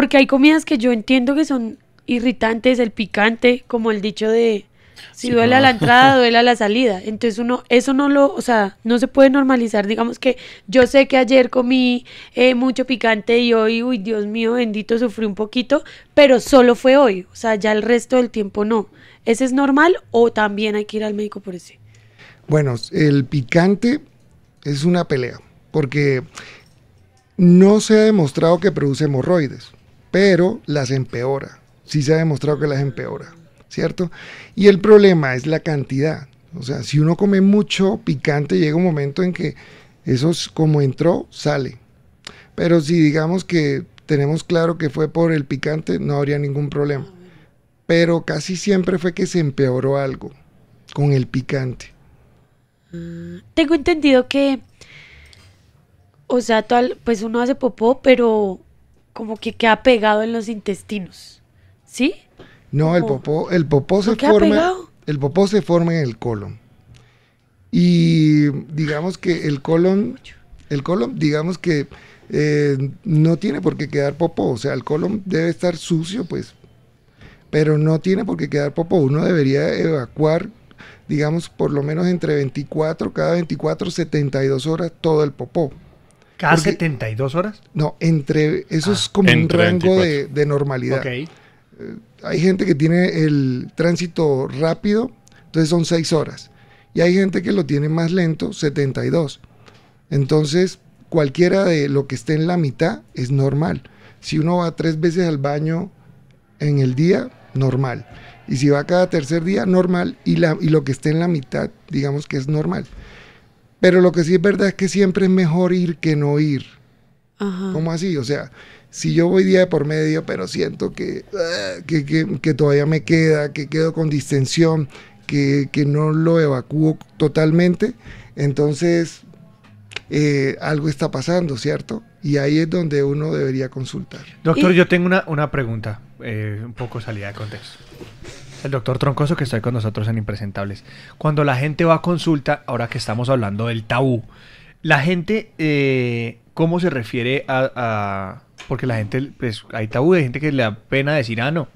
Porque hay comidas que yo entiendo que son irritantes, el picante, como el dicho de si duele a la entrada, duele a la salida. Entonces uno, eso no lo, o sea, no se puede normalizar. Digamos que yo sé que ayer comí eh, mucho picante y hoy, uy, Dios mío, bendito, sufrí un poquito, pero solo fue hoy. O sea, ya el resto del tiempo no. ¿Ese es normal o también hay que ir al médico por ese? Bueno, el picante es una pelea, porque no se ha demostrado que produce hemorroides pero las empeora. Sí se ha demostrado que las empeora, ¿cierto? Y el problema es la cantidad. O sea, si uno come mucho picante, llega un momento en que eso como entró, sale. Pero si digamos que tenemos claro que fue por el picante, no habría ningún problema. Pero casi siempre fue que se empeoró algo con el picante. Mm, tengo entendido que, o sea, pues uno hace popó, pero como que queda pegado en los intestinos. ¿Sí? No, el popó, el popó se forma. El popó se forma en el colon. Y digamos que el colon, el colon, digamos que eh, no tiene por qué quedar popó. O sea, el colon debe estar sucio, pues. Pero no tiene por qué quedar popó. Uno debería evacuar, digamos, por lo menos entre 24, cada 24, 72 horas, todo el popó. ¿Cada 72 horas? No, entre. Eso es ah. como un rango de, normalidad. Eh, hay gente que tiene el tránsito rápido, entonces son 6 horas. Y hay gente que lo tiene más lento, 72. Entonces, cualquiera de lo que esté en la mitad es normal. Si uno va tres veces al baño en el día, normal. Y si va cada tercer día, normal. Y, la, y lo que esté en la mitad, digamos que es normal. Pero lo que sí es verdad es que siempre es mejor ir que no ir. ¿Cómo así? O sea, si yo voy día de por medio, pero siento ah, que, que, que, todavía me queda, que quedo con distensión, que, que no lo evacúo totalmente, entonces eh, algo está pasando, ¿cierto? Y ahí es donde uno debería consultar. Doctor, yo tengo una, una pregunta, eh, un poco salida de contexto el doctor Troncoso que está con nosotros en Impresentables. Cuando la gente va a consulta, ahora que estamos hablando del tabú, la gente, eh, ¿cómo se refiere a, Porque la gente, pues hay tabú hay gente que le da pena decir, ah, no.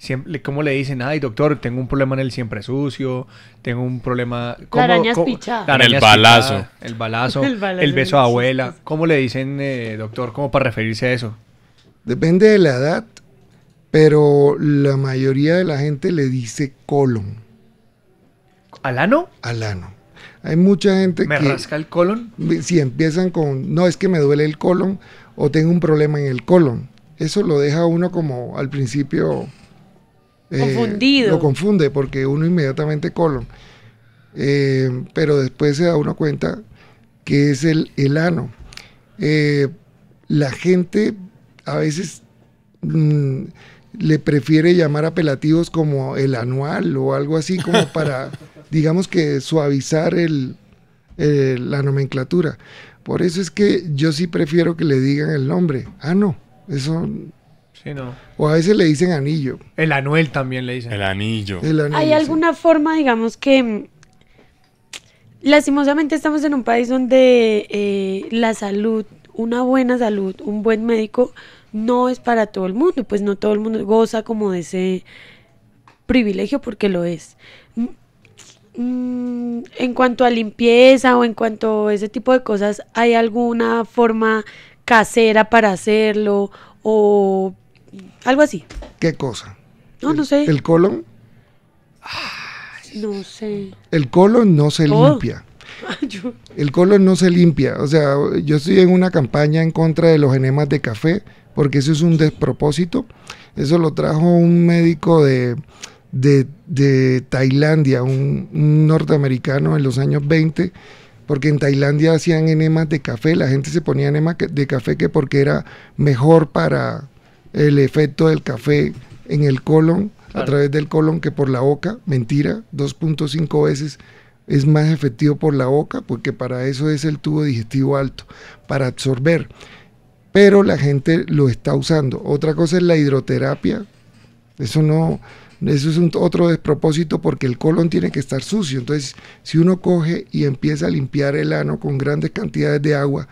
Siempre, ¿Cómo le dicen? Ay, doctor, tengo un problema en el siempre sucio, tengo un problema... como la el, balazo. el balazo. el beso a abuela. ¿Cómo le dicen, eh, doctor, cómo para referirse a eso? Depende de la edad pero la mayoría de la gente le dice colon. ¿Al Al ano. Hay mucha gente que... ¿Me rasca el colon? Si empiezan con, no, es que me duele el colon o tengo un problema en el colon. Eso lo deja uno como al principio... Eh, Confundido. Lo confunde porque uno inmediatamente colon. Eh, pero después se da uno cuenta que es el, el ano. Eh, la gente a veces... Mm, le prefiere llamar apelativos como el anual o algo así, como para, digamos que suavizar el, la nomenclatura. Por eso es que yo sí prefiero que le digan el nombre. Ah, no, eso... Sí, no. O a veces le dicen anillo. El anuel también le dicen. El anillo. ¿Hay alguna forma, digamos, que mm, lastimosamente estamos en un país donde eh, la salud una buena salud, un buen médico, no es para todo el mundo, pues no todo el mundo goza como de ese privilegio porque lo es. Mm, mm, en cuanto a limpieza o en cuanto a ese tipo de cosas, ¿hay alguna forma casera para hacerlo o algo así? ¿Qué cosa? No, no sé. ¿El colon? no sé. El colon no se limpia. El colon no se limpia. O sea, yo estoy en una campaña en contra de los enemas de café, porque eso es un despropósito. Eso lo trajo un médico de, de, Tailandia, un, norteamericano en los años 20 porque en Tailandia hacían enemas de café, la gente se ponía enemas de café que porque era mejor para el efecto del café en el colon, a través del colon que por la boca, mentira, 2.5 veces es más efectivo por la boca porque para eso es el tubo digestivo alto, para absorber. Pero la gente lo está usando. Otra cosa es la hidroterapia. Eso no, eso es otro despropósito porque el colon tiene que estar sucio. Entonces, si uno coge y empieza a limpiar el ano con grandes cantidades de agua,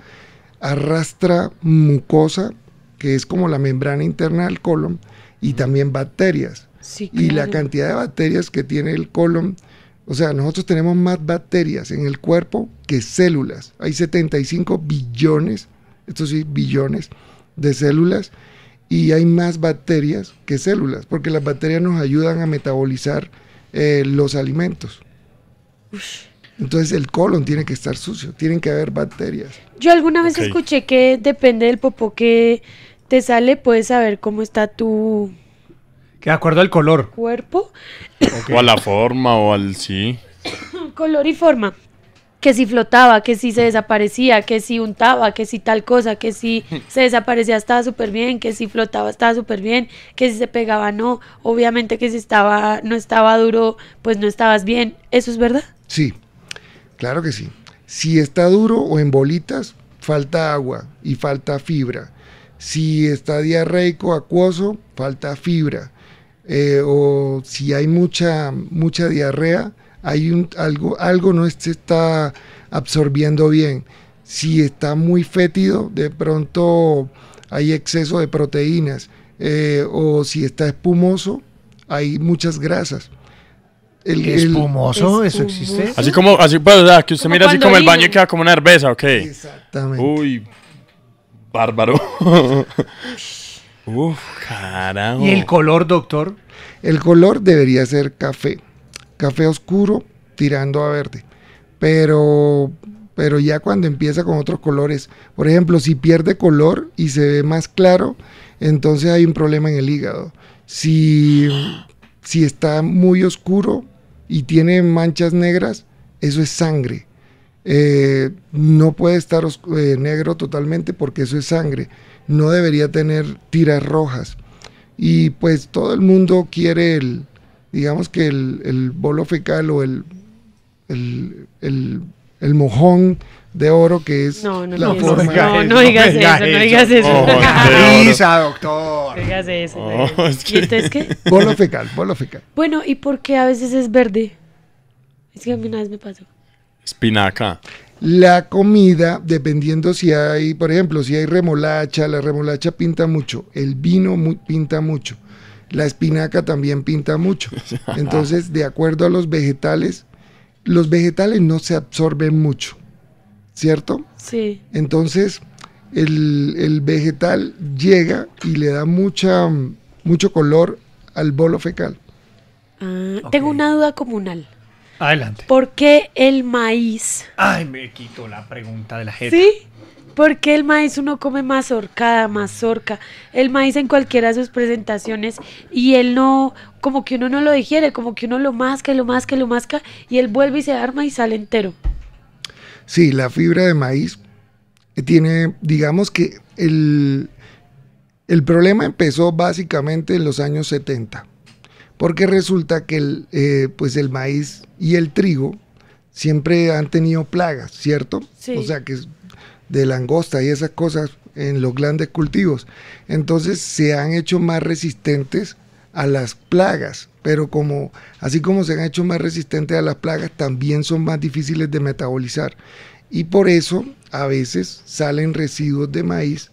arrastra mucosa, que es como la membrana interna del colon, y también bacterias. Y la cantidad de bacterias que tiene el colon o sea, nosotros tenemos más bacterias en el cuerpo que células. Hay 75 billones, esto sí, billones de células y hay más bacterias que células, porque las bacterias nos ayudan a metabolizar eh, los alimentos. Entonces el colon tiene que estar sucio, tienen que haber bacterias. Yo alguna vez escuché que depende del popó que te sale, puedes saber cómo está tu de acuerdo al color. Cuerpo. O a la forma, o al sí. color y forma. Que si flotaba, que si se desaparecía, que si untaba, que si tal cosa, que si se desaparecía estaba súper bien, que si flotaba estaba súper bien, que si se pegaba no. Obviamente que si estaba, no estaba duro, pues no estabas bien. ¿Eso es verdad? Sí, claro que sí. Si está duro o en bolitas, falta agua y falta fibra. Si está diarreico, acuoso, falta fibra. Eh, o si hay mucha, mucha diarrea, hay algo, algo no se está absorbiendo bien. Si está muy fétido, de pronto hay exceso de proteínas. Eh, o si está espumoso, hay muchas grasas. El, espumoso, eso existe. Así como, así, pues, que usted mira así como el baño y queda como una cerveza, ok. Exactamente. Uy, bárbaro. Uf, caramba. ¿Y el color, doctor? El color debería ser café. Café oscuro tirando a verde. Pero, pero ya cuando empieza con otros colores, por ejemplo, si pierde color y se ve más claro, entonces hay un problema en el hígado. Si, si está muy oscuro y tiene manchas negras, eso es sangre. Eh, no puede estar eh, negro totalmente porque eso es sangre. No debería tener tiras rojas. Y pues todo el mundo quiere el, digamos que el, bolo fecal o el, el, mojón de oro que es no, no la No, digas eso, no digas eso. doctor. No digas eso. Bolo fecal, bolo fecal. Bueno, ¿y porque a veces es verde? Es que a mí una vez me pasó. Espinaca. La comida, dependiendo si hay, por ejemplo, si hay remolacha, la remolacha pinta mucho, el vino pinta mucho, la espinaca también pinta mucho. Entonces, de acuerdo a los vegetales, los vegetales no se absorben mucho, ¿cierto? Sí. Entonces, el, vegetal llega y le da mucha, mucho color al bolo fecal. Ah, tengo una duda comunal. Adelante. ¿Por qué el maíz? Ay, me quito la pregunta de la gente. ¿Sí? ¿Por qué el maíz uno come mazorcada, mazorca? El maíz en cualquiera de sus presentaciones y él no, como que uno no lo digiere, como que uno lo masca y lo masca y lo masca y él vuelve y se arma y sale entero. Sí, la fibra de maíz eh, tiene, digamos que el, el problema empezó básicamente en los años 70 porque resulta que el, eh, pues el maíz y el trigo siempre han tenido plagas, ¿cierto? O sea, que es de langosta y esas cosas en los grandes cultivos. Entonces se han hecho más resistentes a las plagas, pero como así como se han hecho más resistentes a las plagas, también son más difíciles de metabolizar y por eso a veces salen residuos de maíz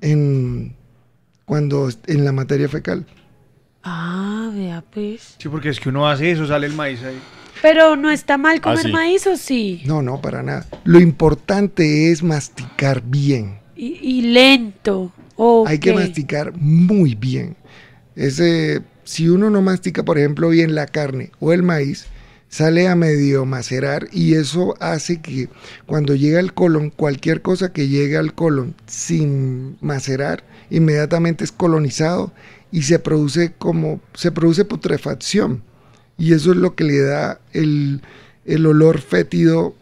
en cuando en la materia fecal. Pues. Sí, porque es que uno hace eso, sale el maíz ahí. Pero no está mal comer ah, maíz o sí. No, no, para nada. Lo importante es masticar bien. Y, lento. Hay que masticar muy bien. Ese, si uno no mastica, por ejemplo, bien la carne o el maíz, sale a medio macerar y eso hace que cuando llega al colon, cualquier cosa que llegue al colon sin macerar, inmediatamente es colonizado y se produce como, se produce putrefacción. Y eso es lo que le da el, olor fétido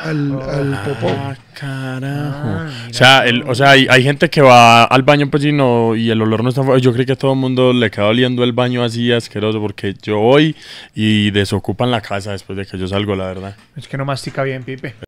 al, ah, popó. Ah, o sea, el, o sea hay, gente que va al baño pues, y, no, y el olor no está... Yo creo que todo el mundo le queda oliendo el baño así asqueroso porque yo voy y desocupan la casa después de que yo salgo, la verdad. Es que no mastica bien, Pipe.